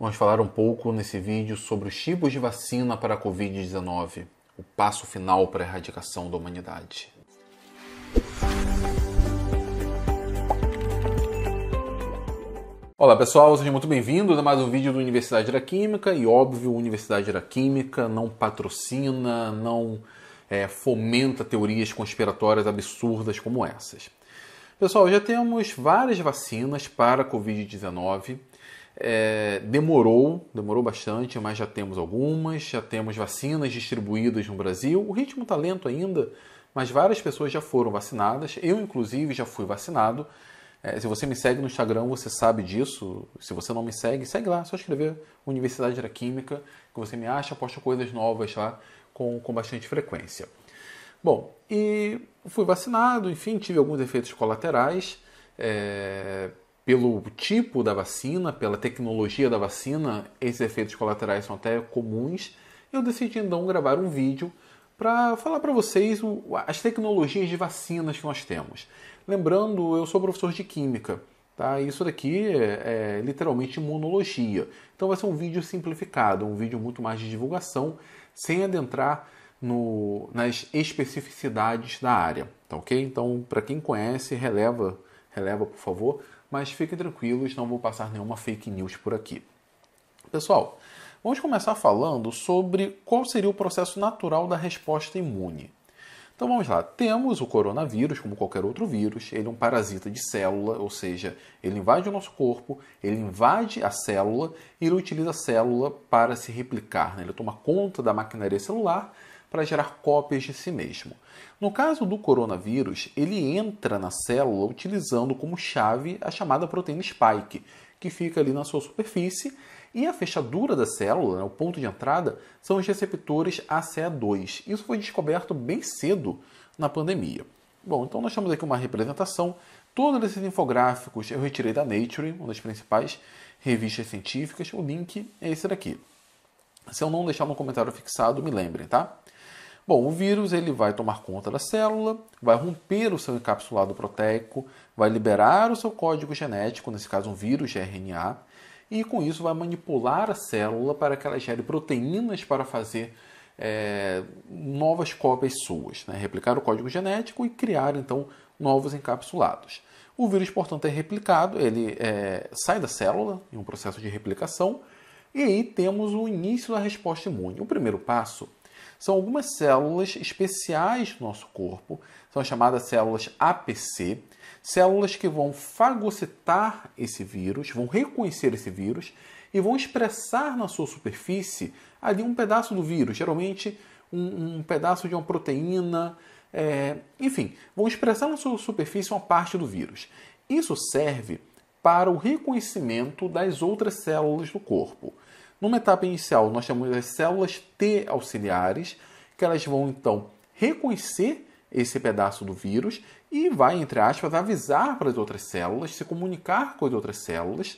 Vamos falar um pouco nesse vídeo sobre os tipos de vacina para a Covid-19, o passo final para a erradicação da humanidade. Olá pessoal, sejam muito bem-vindos a mais um vídeo do Universidade da Química e óbvio, Universidade da Química não patrocina, não é, fomenta teorias conspiratórias absurdas como essas. Pessoal, já temos várias vacinas para a Covid-19 é, demorou, demorou bastante, mas já temos algumas, já temos vacinas distribuídas no Brasil. O ritmo está lento ainda, mas várias pessoas já foram vacinadas. Eu, inclusive, já fui vacinado. É, se você me segue no Instagram, você sabe disso. Se você não me segue, segue lá, é só escrever Universidade da Química, que você me acha, posto coisas novas lá com, com bastante frequência. Bom, e fui vacinado, enfim, tive alguns efeitos colaterais. É pelo tipo da vacina, pela tecnologia da vacina, esses efeitos colaterais são até comuns. Eu decidi então gravar um vídeo para falar para vocês o, as tecnologias de vacinas que nós temos. Lembrando, eu sou professor de química, tá? Isso daqui é, é literalmente imunologia. Então vai ser um vídeo simplificado, um vídeo muito mais de divulgação, sem adentrar no, nas especificidades da área, tá ok? Então, para quem conhece, releva, releva por favor mas fiquem tranquilos, não vou passar nenhuma fake news por aqui. Pessoal, vamos começar falando sobre qual seria o processo natural da resposta imune. Então vamos lá. Temos o coronavírus, como qualquer outro vírus, ele é um parasita de célula, ou seja, ele invade o nosso corpo, ele invade a célula e ele utiliza a célula para se replicar. Né? Ele toma conta da maquinaria celular para gerar cópias de si mesmo. No caso do coronavírus, ele entra na célula utilizando como chave a chamada proteína spike, que fica ali na sua superfície, e a fechadura da célula, né, o ponto de entrada, são os receptores ACA2. Isso foi descoberto bem cedo na pandemia. Bom, então nós temos aqui uma representação. Todos esses infográficos eu retirei da Nature, uma das principais revistas científicas. O link é esse daqui. Se eu não deixar no comentário fixado, me lembrem, tá? Bom, o vírus ele vai tomar conta da célula, vai romper o seu encapsulado proteico, vai liberar o seu código genético, nesse caso um vírus de RNA, e com isso vai manipular a célula para que ela gere proteínas para fazer é, novas cópias suas, né? replicar o código genético e criar então novos encapsulados. O vírus, portanto, é replicado, ele é, sai da célula em um processo de replicação, e aí temos o início da resposta imune. O primeiro passo são algumas células especiais do nosso corpo, são chamadas células APC, células que vão fagocitar esse vírus, vão reconhecer esse vírus e vão expressar na sua superfície ali um pedaço do vírus, geralmente um, um pedaço de uma proteína, é, enfim, vão expressar na sua superfície uma parte do vírus. Isso serve para o reconhecimento das outras células do corpo. Numa etapa inicial, nós temos as células T auxiliares, que elas vão então reconhecer esse pedaço do vírus e vai, entre aspas, avisar para as outras células, se comunicar com as outras células,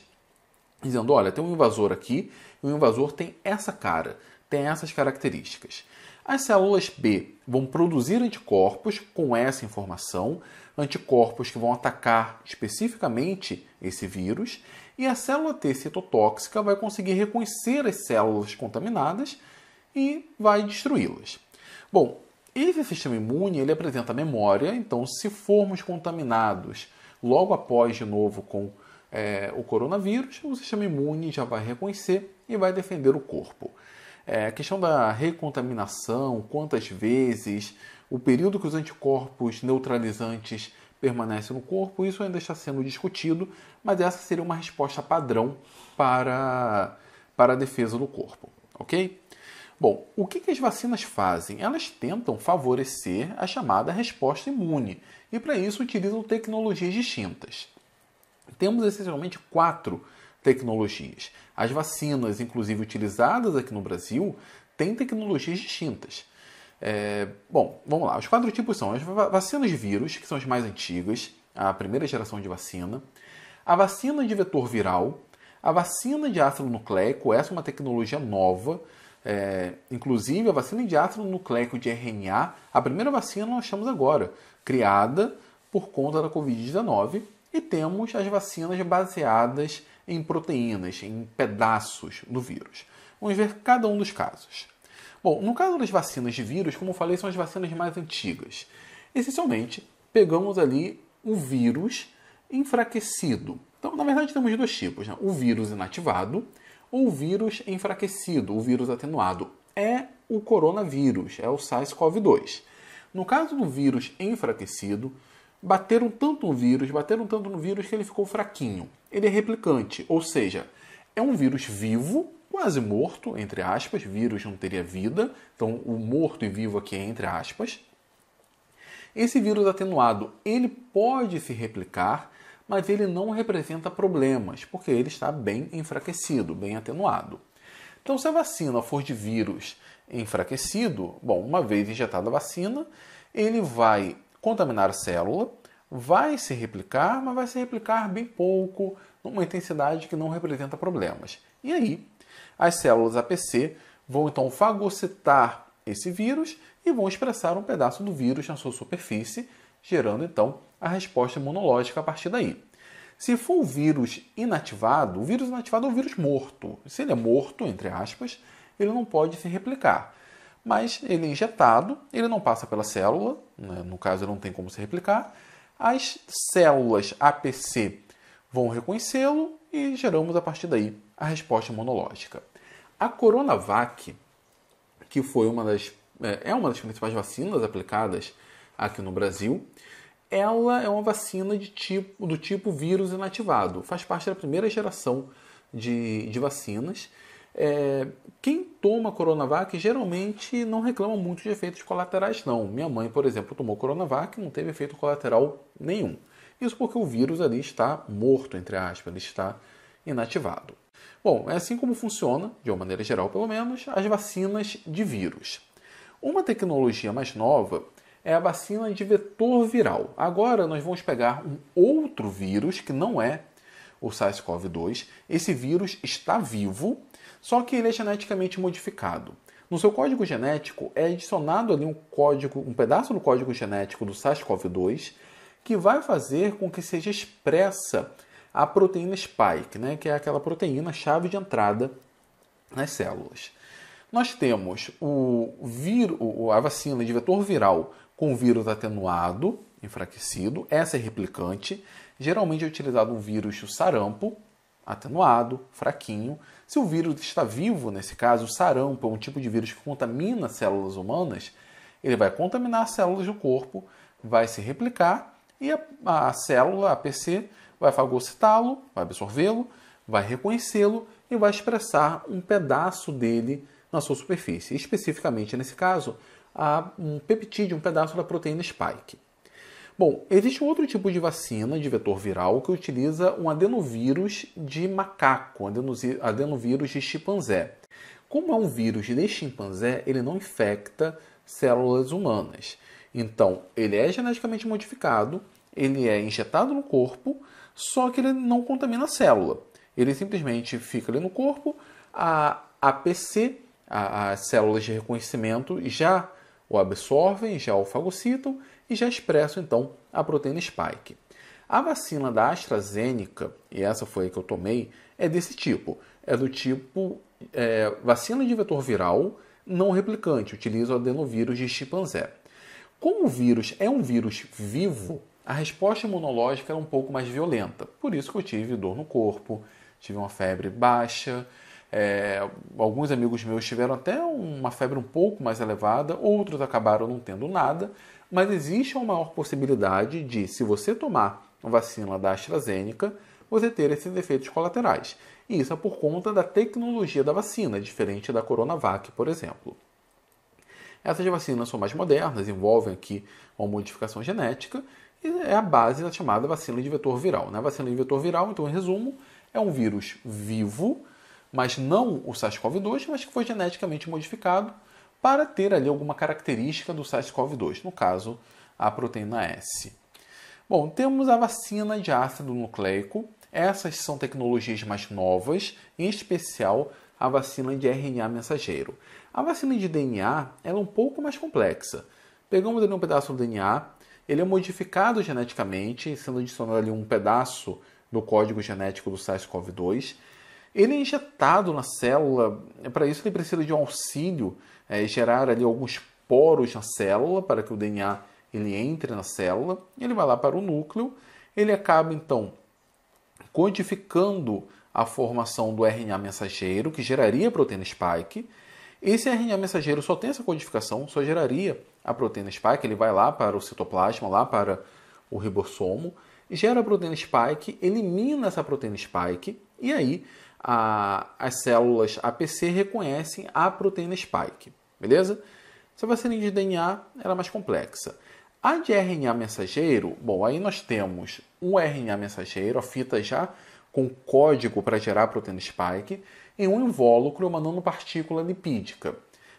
dizendo: olha, tem um invasor aqui, e o invasor tem essa cara, tem essas características. As células B vão produzir anticorpos com essa informação, anticorpos que vão atacar especificamente esse vírus, e a célula T citotóxica vai conseguir reconhecer as células contaminadas e vai destruí-las. Bom, esse sistema imune ele apresenta memória, então se formos contaminados logo após de novo com é, o coronavírus, o sistema imune já vai reconhecer e vai defender o corpo. É, a questão da recontaminação, quantas vezes, o período que os anticorpos neutralizantes permanece no corpo. Isso ainda está sendo discutido, mas essa seria uma resposta padrão para, para a defesa do corpo, ok? Bom, o que, que as vacinas fazem? Elas tentam favorecer a chamada resposta imune e, para isso, utilizam tecnologias distintas. Temos essencialmente quatro tecnologias. As vacinas, inclusive utilizadas aqui no Brasil, têm tecnologias distintas. É, bom, vamos lá. Os quatro tipos são as vacinas de vírus, que são as mais antigas, a primeira geração de vacina, a vacina de vetor viral, a vacina de ácido nucleico, essa é uma tecnologia nova, é, inclusive a vacina de ácido nucleico de RNA, a primeira vacina nós estamos agora, criada por conta da Covid-19, e temos as vacinas baseadas em proteínas, em pedaços do vírus. Vamos ver cada um dos casos. Bom, no caso das vacinas de vírus, como eu falei, são as vacinas mais antigas. Essencialmente, pegamos ali o vírus enfraquecido. Então, na verdade, temos dois tipos: né? o vírus inativado ou o vírus enfraquecido, o vírus atenuado. É o coronavírus, é o SARS-CoV-2. No caso do vírus enfraquecido, bateram tanto no vírus, bateram tanto no vírus que ele ficou fraquinho. Ele é replicante, ou seja, é um vírus vivo quase morto, entre aspas, vírus não teria vida, então o morto e vivo aqui é entre aspas. Esse vírus atenuado, ele pode se replicar, mas ele não representa problemas, porque ele está bem enfraquecido, bem atenuado. Então, se a vacina for de vírus enfraquecido, bom, uma vez injetada a vacina, ele vai contaminar a célula, vai se replicar, mas vai se replicar bem pouco, numa intensidade que não representa problemas. E aí, as células APC vão então fagocitar esse vírus e vão expressar um pedaço do vírus na sua superfície, gerando então a resposta imunológica a partir daí. Se for um vírus inativado, o vírus inativado é um vírus morto. Se ele é morto, entre aspas, ele não pode se replicar. Mas ele é injetado, ele não passa pela célula, né? no caso ele não tem como se replicar. As células APC vão reconhecê-lo e geramos a partir daí a resposta imunológica. A Coronavac, que foi uma das, é, é uma das principais vacinas aplicadas aqui no Brasil, ela é uma vacina de tipo, do tipo vírus inativado, faz parte da primeira geração de, de vacinas. É, quem toma Coronavac geralmente não reclama muito de efeitos colaterais, não. Minha mãe, por exemplo, tomou Coronavac e não teve efeito colateral nenhum. Isso porque o vírus ali está morto, entre aspas, ele está inativado. Bom, é assim como funciona, de uma maneira geral pelo menos, as vacinas de vírus. Uma tecnologia mais nova é a vacina de vetor viral. Agora nós vamos pegar um outro vírus que não é o SARS-CoV-2. Esse vírus está vivo, só que ele é geneticamente modificado. No seu código genético é adicionado ali um código, um pedaço do código genético do SARS-CoV-2 que vai fazer com que seja expressa a proteína spike, né, que é aquela proteína chave de entrada nas células. Nós temos o vírus, a vacina de vetor viral com vírus atenuado, enfraquecido, essa é replicante. Geralmente é utilizado um vírus o sarampo, atenuado, fraquinho. Se o vírus está vivo, nesse caso, o sarampo é um tipo de vírus que contamina células humanas, ele vai contaminar as células do corpo, vai se replicar e a, a célula, a PC, vai fagocitá-lo, vai absorvê-lo, vai reconhecê-lo e vai expressar um pedaço dele na sua superfície, especificamente nesse caso, um peptídeo, um pedaço da proteína spike. Bom, existe um outro tipo de vacina de vetor viral que utiliza um adenovírus de macaco, adenovírus de chimpanzé. Como é um vírus de chimpanzé, ele não infecta células humanas. Então, ele é geneticamente modificado, ele é injetado no corpo, só que ele não contamina a célula. Ele simplesmente fica ali no corpo, a APC, as células de reconhecimento, já o absorvem, já o fagocitam e já expressam então a proteína spike. A vacina da AstraZeneca, e essa foi a que eu tomei, é desse tipo. É do tipo é, vacina de vetor viral não replicante, utiliza o adenovírus de chimpanzé. Como o vírus é um vírus vivo, a resposta imunológica era é um pouco mais violenta. Por isso que eu tive dor no corpo, tive uma febre baixa. É, alguns amigos meus tiveram até uma febre um pouco mais elevada, outros acabaram não tendo nada, mas existe uma maior possibilidade de, se você tomar a vacina da AstraZeneca, você ter esses efeitos colaterais. E isso é por conta da tecnologia da vacina, diferente da Coronavac, por exemplo. Essas vacinas são mais modernas, envolvem aqui uma modificação genética e é a base da chamada vacina de vetor viral. Né? A vacina de vetor viral, então, em resumo, é um vírus vivo, mas não o SARS-CoV-2, mas que foi geneticamente modificado para ter ali alguma característica do SARS-CoV-2, no caso, a proteína S. Bom, temos a vacina de ácido nucleico. Essas são tecnologias mais novas, em especial a vacina de RNA mensageiro. A vacina de DNA é um pouco mais complexa. Pegamos ali um pedaço do DNA, ele é modificado geneticamente, sendo adicionado ali um pedaço do código genético do SARS-CoV-2. Ele é injetado na célula, é para isso ele precisa de um auxílio, é, gerar ali alguns poros na célula para que o DNA ele entre na célula, ele vai lá para o núcleo, ele acaba então codificando a formação do RNA mensageiro, que geraria a proteína spike. Esse RNA mensageiro só tem essa codificação, só geraria a proteína spike, ele vai lá para o citoplasma, lá para o ribossomo, gera a proteína spike, elimina essa proteína spike, e aí a, as células APC reconhecem a proteína spike, beleza? Essa vacina de DNA era mais complexa. A de RNA mensageiro, bom, aí nós temos o RNA mensageiro, a fita já com código para gerar proteína spike em um invólucro, uma nanopartícula lipídica.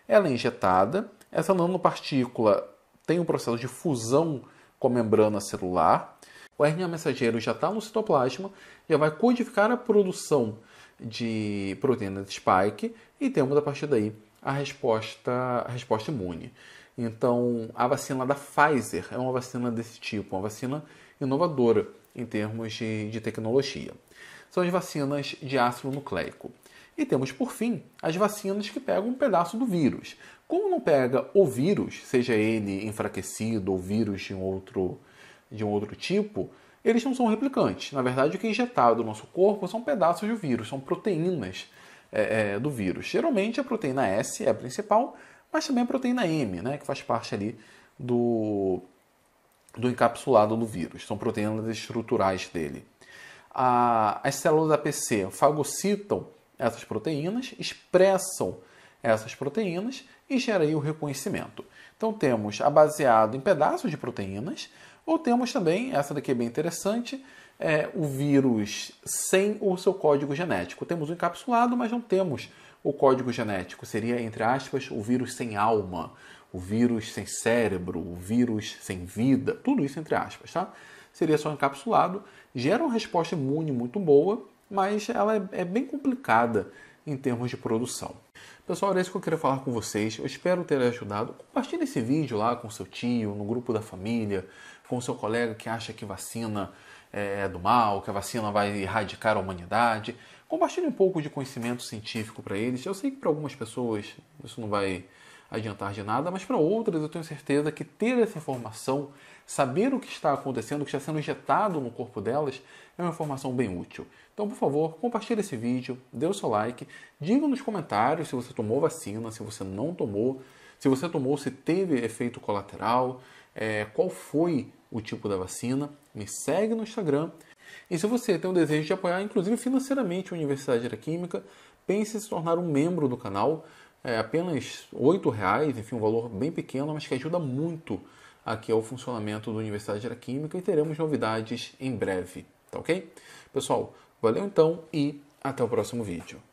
Ela é injetada, essa nanopartícula tem um processo de fusão com a membrana celular. O RNA mensageiro já está no citoplasma, já vai codificar a produção de proteína de spike e temos a partir daí a resposta, a resposta imune. Então, a vacina da Pfizer é uma vacina desse tipo, uma vacina inovadora em termos de, de tecnologia são as vacinas de ácido nucleico. E temos, por fim, as vacinas que pegam um pedaço do vírus. Como não pega o vírus, seja ele enfraquecido ou vírus de um outro, de um outro tipo, eles não são replicantes. Na verdade, o que é injetado no nosso corpo são pedaços do vírus, são proteínas é, é, do vírus. Geralmente a proteína S é a principal, mas também a proteína M, né, que faz parte ali do, do encapsulado do vírus, são proteínas estruturais dele a, as células APC fagocitam essas proteínas, expressam essas proteínas e gera aí o reconhecimento. Então temos a baseado em pedaços de proteínas, ou temos também, essa daqui é bem interessante, é, o vírus sem o seu código genético. Temos o encapsulado, mas não temos o código genético. Seria, entre aspas, o vírus sem alma, o vírus sem cérebro, o vírus sem vida, tudo isso entre aspas, tá? seria só encapsulado, gera uma resposta imune muito boa, mas ela é, é bem complicada em termos de produção. Pessoal, era isso que eu queria falar com vocês. Eu espero ter ajudado. Compartilhe esse vídeo lá com seu tio, no grupo da família, com seu colega que acha que vacina eh, é do mal, que a vacina vai erradicar a humanidade. Compartilhe um pouco de conhecimento científico para eles. Eu sei que para algumas pessoas isso não vai adiantar de nada, mas para outras eu tenho certeza que ter essa informação, saber o que está acontecendo, o que está sendo injetado no corpo delas, é uma informação bem útil. Então, por favor, compartilhe esse vídeo, dê o seu like, diga nos comentários se você tomou vacina, se você não tomou, se você tomou, se teve efeito colateral, é, qual foi o tipo da vacina. Me segue no Instagram. E se você tem o desejo de apoiar, inclusive financeiramente, a Universidade da Química, pense em se tornar um membro do canal é, apenas oito reais, enfim, um valor bem pequeno, mas que ajuda muito aqui ao funcionamento da Universidade de Química e teremos novidades em breve, tá ok? Pessoal, valeu então e até o próximo vídeo.